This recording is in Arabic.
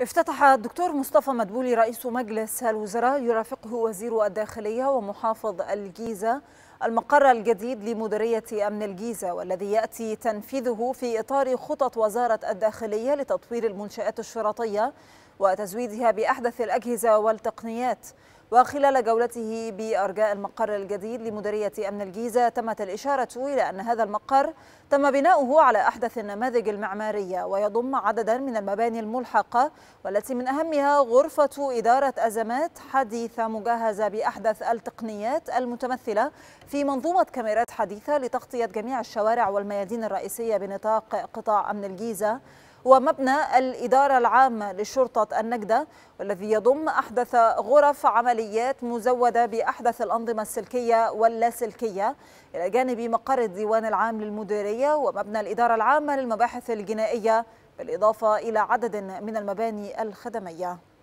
افتتح الدكتور مصطفى مدبولي رئيس مجلس الوزراء يرافقه وزير الداخلية ومحافظ الجيزة المقر الجديد لمديرية أمن الجيزة والذي يأتي تنفيذه في إطار خطط وزارة الداخلية لتطوير المنشآت الشرطية وتزويدها بأحدث الأجهزة والتقنيات وخلال جولته بأرجاء المقر الجديد لمديرية أمن الجيزة تمت الإشارة إلى أن هذا المقر تم بناؤه على أحدث النماذج المعمارية ويضم عددا من المباني الملحقة والتي من أهمها غرفة إدارة أزمات حديثة مجهزة بأحدث التقنيات المتمثلة في منظومة كاميرات حديثة لتغطية جميع الشوارع والميادين الرئيسية بنطاق قطاع أمن الجيزة ومبنى الإدارة العامة لشرطة النجدة والذي يضم أحدث غرف عمليات مزودة بأحدث الأنظمة السلكية واللاسلكية إلى جانب مقر الديوان العام للمديرية ومبنى الإدارة العامة للمباحث الجنائية بالإضافة إلى عدد من المباني الخدمية